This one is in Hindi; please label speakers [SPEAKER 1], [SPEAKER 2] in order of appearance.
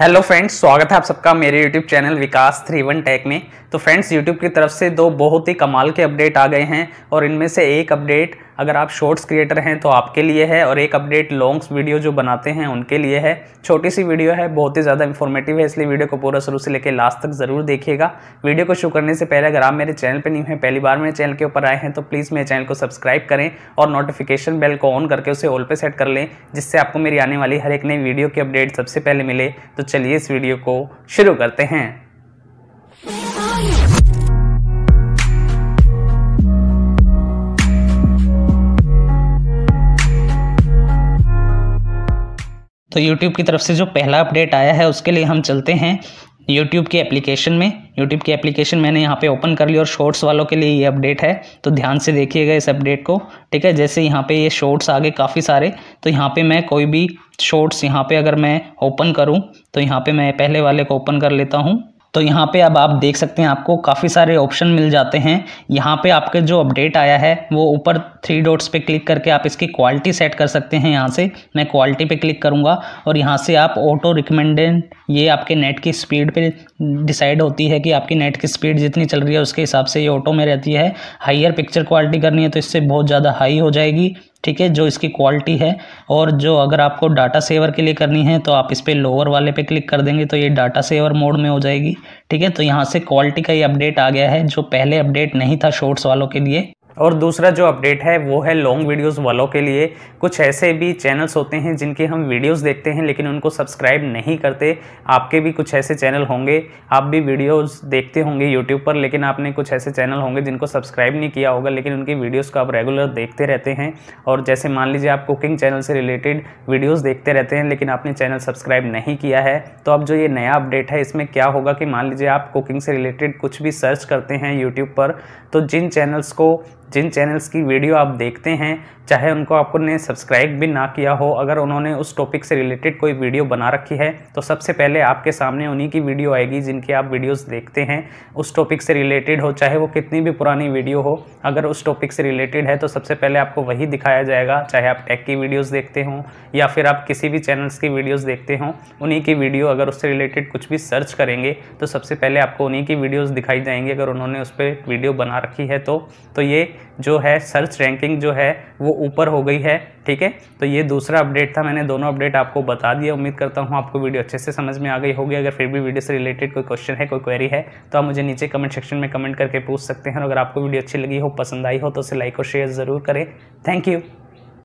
[SPEAKER 1] हेलो फ्रेंड्स स्वागत है आप सबका मेरे YouTube channel Vikas three one tech में तो फ्रेंड्स यूट्यूब की तरफ से दो बहुत ही कमाल के अपडेट आ गए हैं और इनमें से एक अपडेट अगर आप शॉर्ट्स क्रिएटर हैं तो आपके लिए है और एक अपडेट लॉन्ग्स वीडियो जो बनाते हैं उनके लिए है छोटी सी वीडियो है बहुत ही ज़्यादा इन्फॉर्मेटिव है इसलिए वीडियो को पूरा शुरू से लेकर लास्ट तक ज़रूर देखिएगा वीडियो को शुरू करने से पहले अगर आप मेरे चैनल पर न्यू हैं पहली बार मेरे चैनल के ऊपर आए हैं तो प्लीज़ मेरे चैनल को सब्सक्राइब करें और नोटिफिकेशन बेल को ऑन करके उसे ऑल पर सेट कर लें जिससे आपको मेरी आने वाली हर एक नई वीडियो की अपडेट सबसे पहले मिले तो चलिए इस वीडियो को शुरू करते हैं तो YouTube की तरफ से जो पहला अपडेट आया है उसके लिए हम चलते हैं यूट्यूब के एप्लीकेशन में यूट्यूब की एप्लीकेशन मैंने यहाँ पे ओपन कर ली और शॉर्ट्स वालों के लिए ये अपडेट है तो ध्यान से देखिएगा इस अपडेट को ठीक है जैसे यहाँ पे ये शॉर्ट्स आ गए काफ़ी सारे तो यहाँ पे मैं कोई भी शॉर्ट्स यहाँ पे अगर मैं ओपन करूँ तो यहाँ पे मैं पहले वाले को ओपन कर लेता हूँ तो यहाँ पे अब आप देख सकते हैं आपको काफ़ी सारे ऑप्शन मिल जाते हैं यहाँ पे आपके जो अपडेट आया है वो ऊपर थ्री डॉट्स पे क्लिक करके आप इसकी क्वालिटी सेट कर सकते हैं यहाँ से मैं क्वालिटी पे क्लिक करूँगा और यहाँ से आप ऑटो रिकमेंडेड ये आपके नेट की स्पीड पे डिसाइड होती है कि आपकी नेट की स्पीड जितनी चल रही है उसके हिसाब से ये ऑटो में रहती है हाइयर पिक्चर क्वालिटी करनी है तो इससे बहुत ज़्यादा हाई हो जाएगी ठीक है जो इसकी क्वालिटी है और जो अगर आपको डाटा सेवर के लिए करनी है तो आप इस पर लोअर वाले पे क्लिक कर देंगे तो ये डाटा सेवर मोड में हो जाएगी ठीक है तो यहाँ से क्वालिटी का ये अपडेट आ गया है जो पहले अपडेट नहीं था शॉर्ट्स वालों के लिए और दूसरा जो अपडेट है वो है लॉन्ग वीडियोस वालों के लिए कुछ ऐसे भी चैनल्स होते हैं जिनके हम वीडियोस देखते हैं लेकिन उनको सब्सक्राइब नहीं करते आपके भी कुछ ऐसे चैनल होंगे आप भी वीडियोस देखते होंगे यूट्यूब पर लेकिन आपने कुछ ऐसे चैनल होंगे जिनको सब्सक्राइब नहीं किया होगा लेकिन उनकी वीडियोज़ को आप रेगुलर देखते रहते हैं और जैसे मान लीजिए आप कुकिंग चैनल से रिलेटेड वीडियोज़ देखते रहते हैं लेकिन आपने चैनल सब्सक्राइब नहीं किया है तो अब जो ये नया अपडेट है इसमें क्या होगा कि मान लीजिए आप कुकिंग से रिलेटेड कुछ भी सर्च करते हैं यूट्यूब पर तो जिन चैनल्स को जिन चैनल्स की वीडियो आप देखते हैं चाहे उनको आपने सब्सक्राइब भी ना किया हो अगर उन्होंने उस टॉपिक से रिलेटेड कोई वीडियो बना रखी है तो सबसे पहले आपके सामने उन्हीं की वीडियो आएगी जिनकी आप वीडियोस देखते हैं उस टॉपिक से रिलेटेड हो चाहे वो कितनी भी पुरानी वीडियो हो अगर उस टॉपिक से रिलेटेड है तो सबसे पहले आपको वही दिखाया जाएगा चाहे आप टेक की वीडियोज़ देखते हों या फिर आप किसी भी चैनल्स की वीडियोज़ देखते हों उन्हीं की वीडियो अगर उससे रिलेटेड कुछ भी सर्च करेंगे तो सबसे पहले आपको उन्हीं की वीडियोज़ दिखाई जाएंगी अगर उन्होंने उस पर वीडियो बना रखी है तो, तो ये जो है सर्च रैंकिंग जो है वो ऊपर हो गई है ठीक है तो ये दूसरा अपडेट था मैंने दोनों अपडेट आपको बता दिया उम्मीद करता हूँ आपको वीडियो अच्छे से समझ में आ गई होगी अगर फिर भी वीडियो से रिलेटेड कोई क्वेश्चन है कोई क्वेरी है तो आप मुझे नीचे कमेंट सेक्शन में कमेंट करके पूछ सकते हैं और अगर आपको वीडियो अच्छी लगी हो पसंद आई हो तो उसे लाइक और शेयर ज़रूर करें थैंक यू